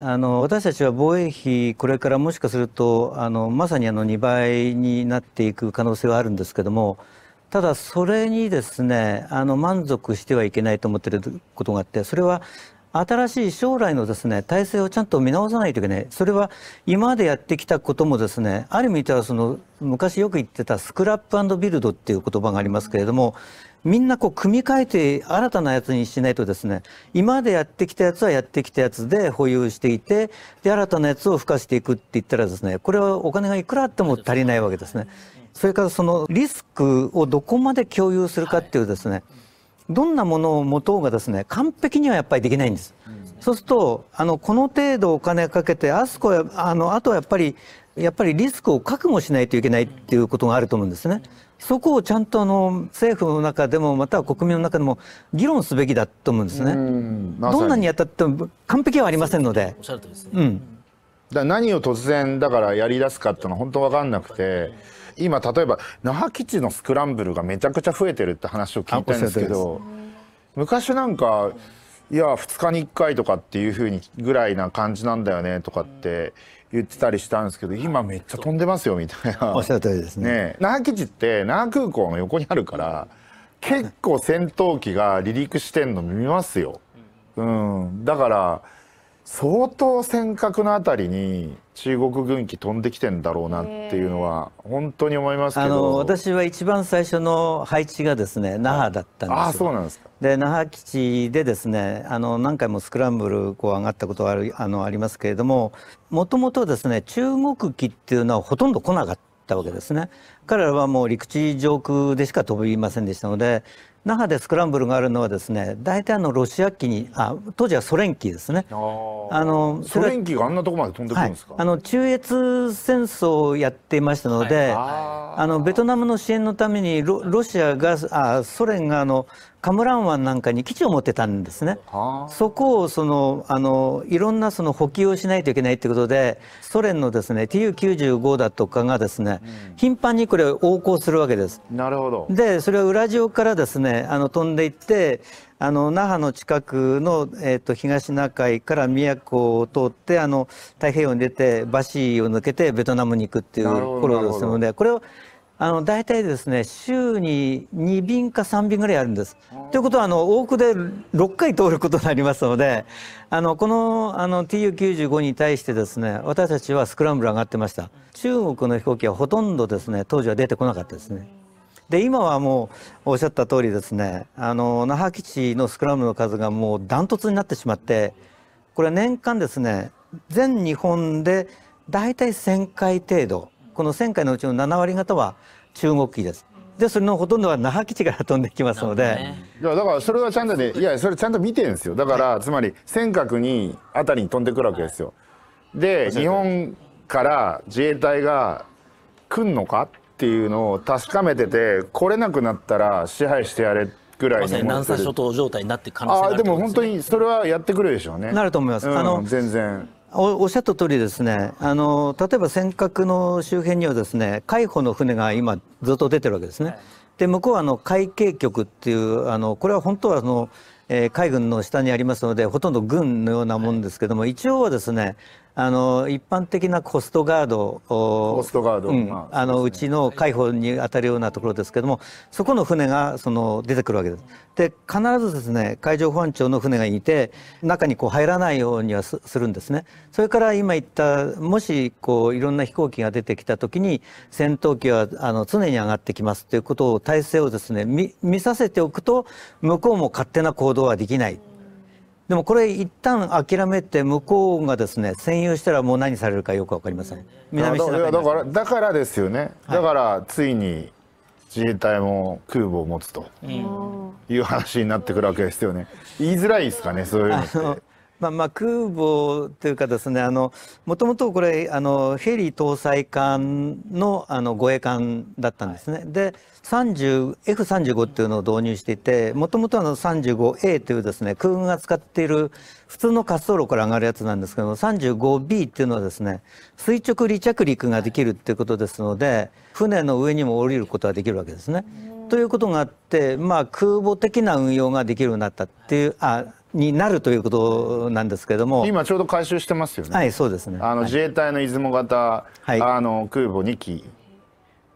あの私たちは防衛費、これからもしかするとあのまさにあの2倍になっていく可能性はあるんですけども、ただ、それにですねあの満足してはいけないと思っていることがあって、それは新しい将来のですね体制をちゃんと見直さないといけない、それは今までやってきたことも、ですねある意味ではその昔よく言ってたスクラップビルドっていう言葉がありますけれども、みんなこう組み替えて新たなやつにしないとですね今までやってきたやつはやってきたやつで保有していてで新たなやつを付加していくって言ったらですねこれはお金がいくらあっても足りないわけですね。それからそのリスクをどこまで共有するかっていうですね、どんなものを持とうがですね完璧にはやっぱりできないんです。そうするとあのこの程度お金かけてあそこあのあとはやっぱりやっぱりリスクを覚悟しないといけないっていうことがあると思うんですね。そこをちゃんとあの政府の中でもまたは国民の中でも議論すべきだと思うんですね。んどんなにやったっても完璧はありませんので。おっしゃるとですね。うん、だ何を突然だからやり出すかっていうのは本当分かんなくて。今例えば那覇基地のスクランブルがめちゃくちゃ増えてるって話を聞いたんですけど昔なんかいや2日に1回とかっていうふうにぐらいな感じなんだよねとかって言ってたりしたんですけど今めっちゃ飛んでますよみたいな おっしゃる通りですね、ね、那覇基地って那覇空港の横にあるから結構戦闘機が離陸してんの見ますよ、うん、だから相当尖閣の辺りに中国軍機飛んできてんだろうなっていうのは本当に思いますけどあの私は一番最初の配置がですね那覇だったんですあそうなんですかで那覇基地でですねあの何回もスクランブルこう上がったことはあるあのありますけれどももともとですね中国機っていうのはほとんど来なかったわけですね彼らはもう陸地上空でしか飛びませんでしたので那覇でスクランブルがあるのはですね大体のロシア機にあ当時はソ連機ですねあのソ連機があんなとこまで飛んでくるんですか、はい、あの中越戦争をやっていましたので、はい、あのベトナムの支援のためにロロシアがあソ連があのカムラン湾なんかに基地を持ってたんですね。そこをそのあのいろんなその補給をしないといけないということでソ連のですね Tu95 だとかがですね、うん、頻繁にこれを横行するわけです。なるほどでそれはジオからですねあの飛んでいってあの那覇の近くの、えーと、東シナ海から宮古を通ってあの太平洋に出てバシーを抜けてベトナムに行くっていうところですのでこれをあの大体ですね週に2便か3便ぐらいあるんです。ということはあの多くで6回通ることになりますのであのこのあの TU95 に対してですね私たちはスクランブル上がってました中国の飛行機はほとんどですね当時は出てこなかったですね。で今はもうおっしゃった通りですねあの那覇基地のスクランブルの数がもうダントツになってしまってこれは年間ですね全日本で大体1,000回程度この1,000回のうちの7割方は中国機です。でそれのほとんどは那覇基地から飛んできますので、いやだからそれはちゃんとねいやそれちゃんと見てるんですよだから、はい、つまり尖閣にあたりに飛んでくるわけですよ、はい、で日本から自衛隊が来んのかっていうのを確かめてて来れなくなったら支配してやれぐらいの南沙諸島状態になって可能性がある、あでも本当にそれはやってくるでしょうねなると思います、うん、あの全然おっしゃった通りですねあの例えば尖閣の周辺にはですね海保の船が今ずっと出てるわけですね。はい、で向こうはあの海警局っていうあのこれは本当はその、えー、海軍の下にありますのでほとんど軍のようなもんですけども、はい、一応はですねあの一般的なコストガードコストガード、うあの、うちの海保にあたるようなところですけどもそこの船がその出てくるわけです。で必ずですね海上保安庁の船がいて中にこう入らないようにはするんですね。それから今言ったもしこういろんな飛行機が出てきた時に戦闘機はあの常に上がってきますということを体制をですね見させておくと向こうも勝手な行動はできない。でもこれ一旦諦めて向こうがですね占有したらもう何されるかよく分かりません南シナ海だからだからですよね、だからついに自衛隊も空母を持つという話になってくるわけですよね言いづらいですかねそういうのまあ、まあ空母というかですねもともとこれあのヘリ搭載艦のあの護衛艦だったんですね。はい、で F35 っていうのを導入していてもともと 35A というですね空軍が使っている普通の滑走路から上がるやつなんですけども 35B っていうのはですね垂直離着陸ができるっていうことですので船の上にも降りることができるわけですね。ということがあって、まあ、空母的な運用ができるようになったっていうあになるということなんですけれども今ちょうど回収してますよねはいそうですねあの自衛隊の出雲型、はい、あの空母2機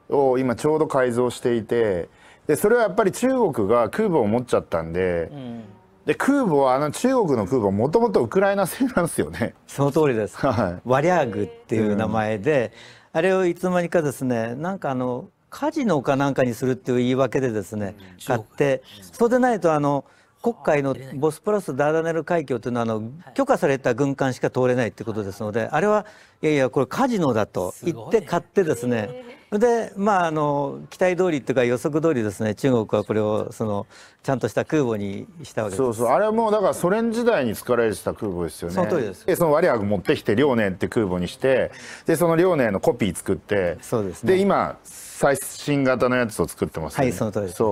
を今ちょうど改造していてでそれはやっぱり中国が空母を持っちゃったんで、うん、で空母はあの中国の空母もともとウクライナ製なんですよねその通りです、はい、ワリャーグっていう名前で、うん、あれをいつの間にかですねなんかあのカジノかなんかにするっていう言い訳でですね、う買ってそうでないとあの、黒海のボスプラスダーダネル海峡というのはあの許可された軍艦しか通れないということですのであれはいやいやこれカジノだと言って買ってですねでまああの期待通りというか予測通りですね中国はこれをそのちゃんとした空母にしたわけですそうそうあれはもうだからソ連時代に作られてた空母ですよねその通りですでそのワリアグ持ってきて遼寧って空母にしてでその遼寧のコピー作ってそうです、ね、で今最新型のやつを作ってます、ね、はいその通りです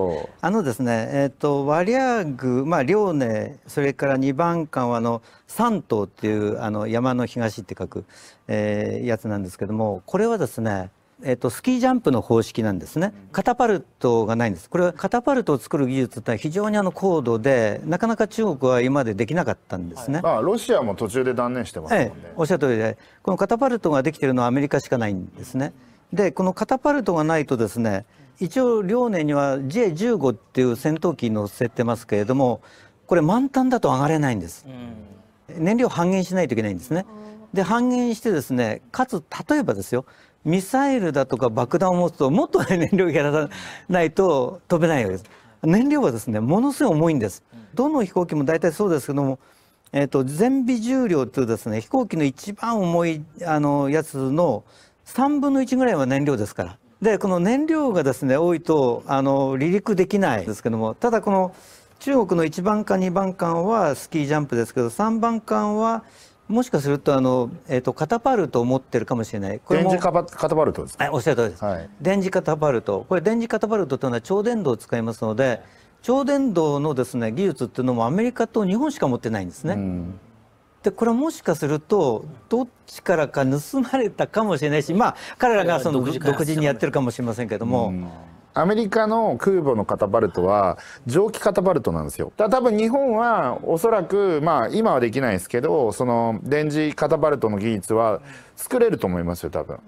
あのですねえっ、ー、とワリアグまあ遼寧それから2番艦はあの三島っていうあの山の東って書く、えー、やつなんですけどもこれはですねえっと、スキージャンプの方式なんですねカタパルトがないんですこれはカタパルトを作る技術って非常にあの高度でなかなか中国は今までできなかったんですね、はい、あロシアも途中で断念してますもんね、ええ、おっしゃる通りでこのカタパルトができてるのはアメリカしかないんですねでこのカタパルトがないとですね一応両年には J15 っていう戦闘機乗せてますけれどもこれ満タンだと上がれないんです、燃料半減しないといけないんですねで半減してですねかつ例えばですよミサイルだとか爆弾を持つともっと燃料を減らさないと飛べないわけです燃料はですねものすごい重いんですどの飛行機も大体そうですけどもえーと、全備重量というですね飛行機の一番重いあのやつの3分の1ぐらいは燃料ですから。でこの燃料がですね多いとあの離陸できないですけどもただこの中国の1番艦2番艦はスキージャンプですけど3番艦はもしかするとあの、えーと、カタパルトを持ってるかもしれないこれ電磁カタパルトです、ね、はい、おっしゃる通りです、はい、電磁カタパルトこれ電磁カタパルトというのは超電導を使いますので超電導のですね技術っていうのもアメリカと日本しか持ってないんですね、でこれもしかするとどっちからか盗まれたかもしれないしまあ彼らがその独自にやってるかもしれませんけれども、アメリカの空母のカタパルトは蒸気カタパルトなんですよ。だ多分日本はおそらくまあ今はできないですけどその電磁カタパルトの技術は作れると思いますよ多分。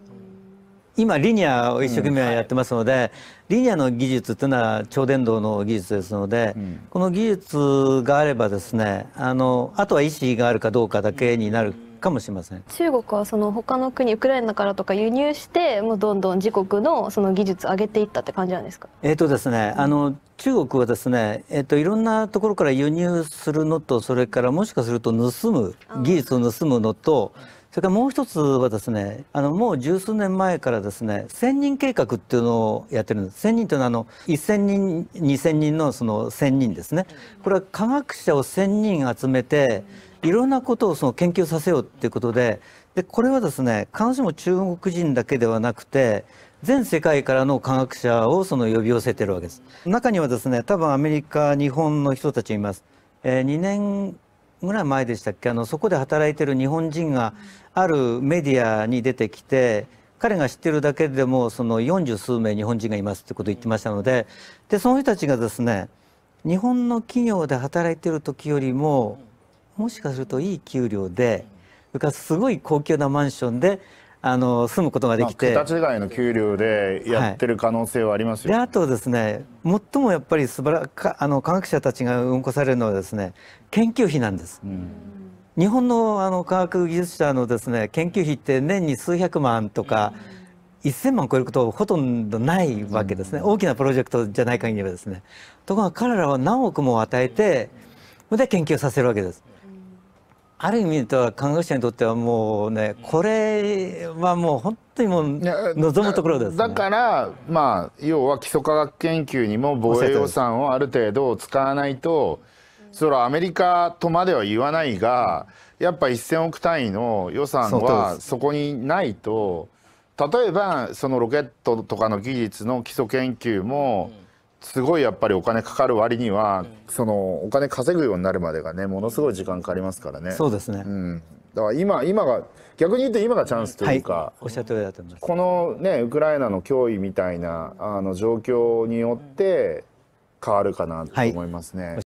今リニアを一生懸命やってますので、うんはい、リニアの技術というのは超伝導の技術ですので、うん、この技術があればですねあのあとは意思があるかどうかだけになるかもしれません中国はその他の国ウクライナからとか輸入してもうどんどん自国のその技術上げていったって感じなんですかえっ、とですね、あの中国はですね、えっ、と、いろんなところから輸入するのとそれからもしかすると盗む技術を盗むのとそれからもう一つはですねあのもう十数年前からですね千人計画っていうのをやってるんです千人というのはあの1,000人2,000人のその千人ですねこれは科学者を1,000人集めて、うんいろんなことをその研究させようっていうことででこれはですね必ずしも中国人だけではなくて全世界からの科学者をその呼び寄せてるわけです中にはですね多分アメリカ日本の人たちいます、えー、2年ぐらい前でしたっけあのそこで働いている日本人があるメディアに出てきて彼が知ってるだけでもその40数名日本人がいますってことを言ってましたのででその人たちがですね日本の企業で働いている時よりも、もしかするといい給料でそれからすごい高級なマンションであの住むことができて、あ、桁違いの給料でやってる可能性はありますよはい、あとですね最もやっぱり素晴らかあの科学者たちがうんこされるのはですね研究費なんです、うん、日本のあの科学技術者のですね研究費って年に数百万とか、うん、1,000万超えることほとんどないわけですね、大きなプロジェクトじゃない限りはですねところが彼らは何億も与えてで研究させるわけですある意味では看護師にとってはもうねこれはもう本当にもう望むところです、ね、だからまあ要は基礎科学研究にも防衛予算をある程度使わないとそれはアメリカとまでは言わないがやっぱ1,000億単位の予算はそこにないと例えばそのロケットとかの技術の基礎研究も、うんすごいやっぱりお金かかる割には、そのお金稼ぐようになるまでがねものすごい時間かかりますからねそうですね、うん、だから今今が逆に言って今がチャンスというか、はい、おっしゃる通だと思いますこのねウクライナの脅威みたいなあの状況によって変わるかなと思いますね、はい